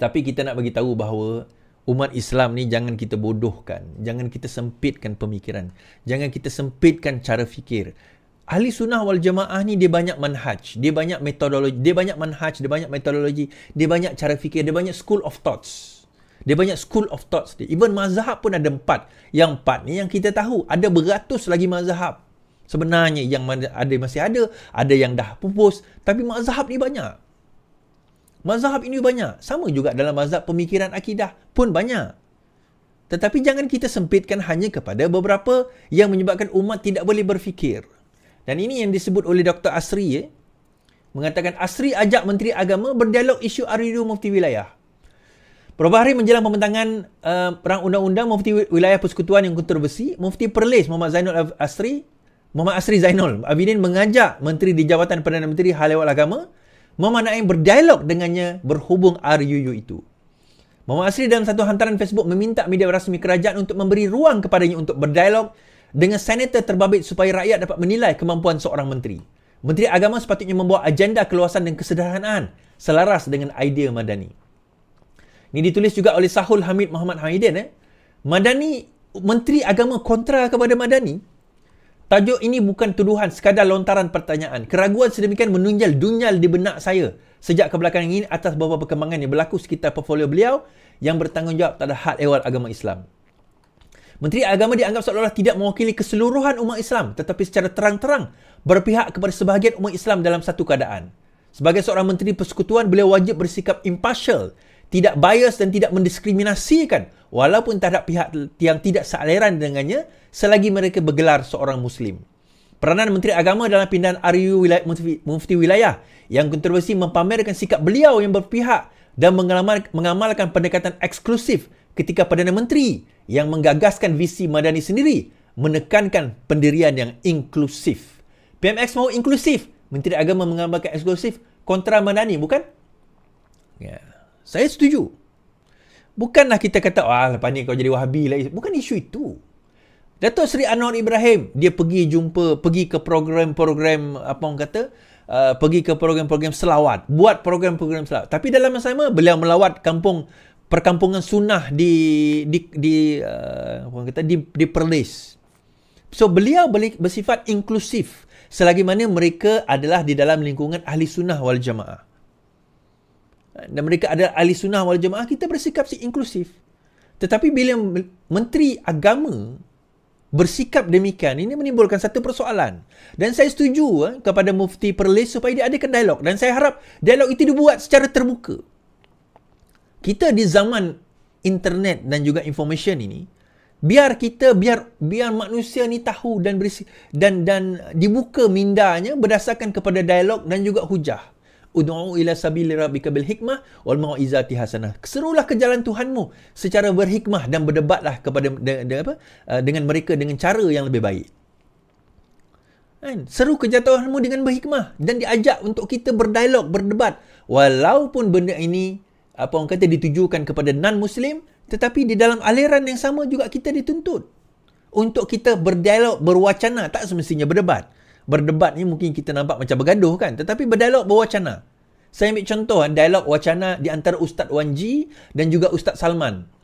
tapi kita nak bagi tahu bahawa umat Islam ni jangan kita bodohkan jangan kita sempitkan pemikiran jangan kita sempitkan cara fikir Ahli sunnah wal jamaah ni dia banyak manhaj, dia banyak metodologi, dia banyak manhaj, dia banyak metodologi, dia banyak cara fikir, dia banyak school of thoughts. Dia banyak school of thoughts. Dia. Even mazhab pun ada empat. Yang empat ni yang kita tahu. Ada beratus lagi mazhab. Sebenarnya yang ada masih ada. Ada yang dah pupus. Tapi mazhab ni banyak. Mazhab ini banyak. Sama juga dalam mazhab pemikiran akidah pun banyak. Tetapi jangan kita sempitkan hanya kepada beberapa yang menyebabkan umat tidak boleh berfikir. Dan ini yang disebut oleh Dr. Asri. Eh? Mengatakan Asri ajak Menteri Agama berdialog isu Aridu Mufti Wilayah. Beberapa hari menjelang pembentangan uh, Perang Undang-Undang Mufti Wilayah Persekutuan yang kontroversi, Mufti Perlis Muhammad Zainul Asri, Muhammad Asri Zainul Abidin mengajak Menteri di Jabatan Perdana Menteri Hal Ehwal Agama memanai berdialog dengannya berhubung RUU itu. Muhammad Asri dalam satu hantaran Facebook meminta media rasmi kerajaan untuk memberi ruang kepadanya untuk berdialog dengan senator terbabit supaya rakyat dapat menilai kemampuan seorang menteri. Menteri Agama sepatutnya membawa agenda keluasan dan kesederhanaan selaras dengan idea Madani. Ini ditulis juga oleh Sahul Hamid Muhammad Haidin. Eh? Madani, Menteri Agama kontra kepada Madani. Tajuk ini bukan tuduhan sekadar lontaran pertanyaan. Keraguan sedemikian menunjal dunyal di benak saya sejak kebelakangan ini atas beberapa perkembangan yang berlaku sekitar portfolio beliau yang bertanggungjawab terhadap hal ehwal agama Islam. Menteri Agama dianggap seolah-olah tidak mewakili keseluruhan umat Islam tetapi secara terang-terang berpihak kepada sebahagian umat Islam dalam satu keadaan. Sebagai seorang menteri persekutuan, beliau wajib bersikap impartial, tidak bias dan tidak mendiskriminasikan walaupun terhadap pihak yang tidak sealiran dengannya selagi mereka bergelar seorang Muslim. Peranan Menteri Agama dalam pindahan RU wilayah, mufti, mufti Wilayah yang kontroversi mempamerkan sikap beliau yang berpihak dan mengamal, mengamalkan pendekatan eksklusif ketika Perdana Menteri yang menggagaskan visi Madani sendiri menekankan pendirian yang inklusif. PMX mahu inklusif, Menteri Agama mengamalkan eksklusif kontra Madani, bukan? Ya, saya setuju. Bukanlah kita kata, oh lepas ni kau jadi wahabi lah. Bukan isu itu. Dato' Sri Anwar Ibrahim, dia pergi jumpa, pergi ke program-program, apa orang kata, uh, pergi ke program-program selawat. Buat program-program selawat. Tapi dalam masa sama, beliau melawat kampung, perkampungan sunnah di, di, di uh, apa orang kata, di, di Perlis. So, beliau bersifat inklusif. Selagi mana mereka adalah di dalam lingkungan ahli sunnah wal jamaah dan mereka adalah ahli sunnah wal jemaah, kita bersikap si inklusif. Tetapi bila menteri agama bersikap demikian, ini menimbulkan satu persoalan. Dan saya setuju eh, kepada mufti Perlis supaya dia adakan dialog. Dan saya harap dialog itu dibuat secara terbuka. Kita di zaman internet dan juga information ini, biar kita biar biar manusia ni tahu dan berisi, dan dan dibuka mindanya berdasarkan kepada dialog dan juga hujah. Udu'u ila sabili rabbika bil hikmah wal mau'izati hasanah. Serulah ke jalan Tuhanmu secara berhikmah dan berdebatlah kepada de, de, apa uh, dengan mereka dengan cara yang lebih baik. Kan? Seru kejatuhanmu dengan berhikmah dan diajak untuk kita berdialog, berdebat walaupun benda ini apa orang kata ditujukan kepada non-muslim tetapi di dalam aliran yang sama juga kita dituntut untuk kita berdialog, berwacana tak semestinya berdebat berdebat ni mungkin kita nampak macam bergaduh kan tetapi berdialog berwacana saya ambil contoh dialog wacana di antara Ustaz Wanji dan juga Ustaz Salman